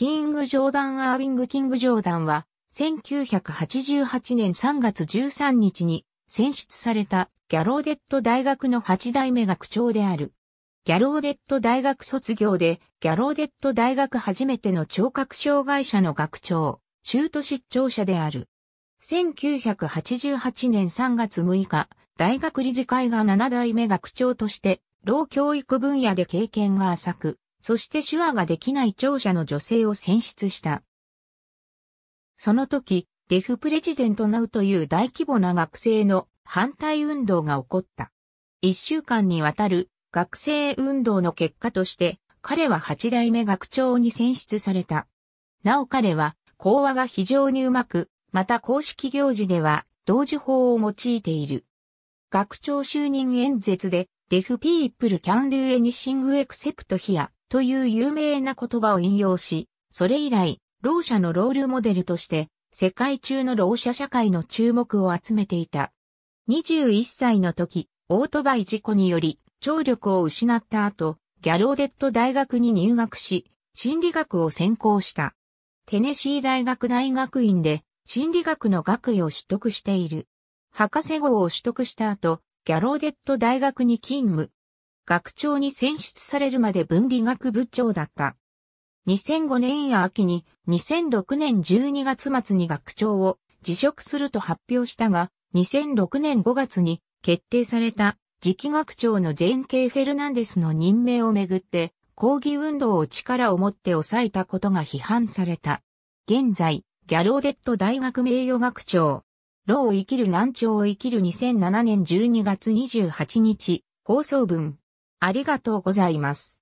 キング・ジョーダン・アービング・キング・ジョーダンは、1988年3月13日に選出されたギャローデット大学の8代目学長である。ギャローデット大学卒業で、ギャローデット大学初めての聴覚障害者の学長、中途失調者である。1988年3月6日、大学理事会が7代目学長として、老教育分野で経験が浅く、そして手話ができない聴者の女性を選出した。その時、デフプレジデントナウという大規模な学生の反対運動が起こった。一週間にわたる学生運動の結果として、彼は八代目学長に選出された。なお彼は、講話が非常にうまく、また公式行事では、同時法を用いている。学長就任演説で、デフピープルキャンデュ・エニシングエクセプトヒア。という有名な言葉を引用し、それ以来、ろう者のロールモデルとして、世界中のろう者社会の注目を集めていた。21歳の時、オートバイ事故により、聴力を失った後、ギャローデット大学に入学し、心理学を専攻した。テネシー大学大学院で心理学の学位を取得している。博士号を取得した後、ギャローデット大学に勤務。学長に選出されるまで文理学部長だった。2005年秋に2006年12月末に学長を辞職すると発表したが、2006年5月に決定された次期学長のジェン・ケイ・フェルナンデスの任命をめぐって、抗議運動を力を持って抑えたことが批判された。現在、ギャローデット大学名誉学長。老を生きる難聴を生きる2007年12月28日、放送文。ありがとうございます。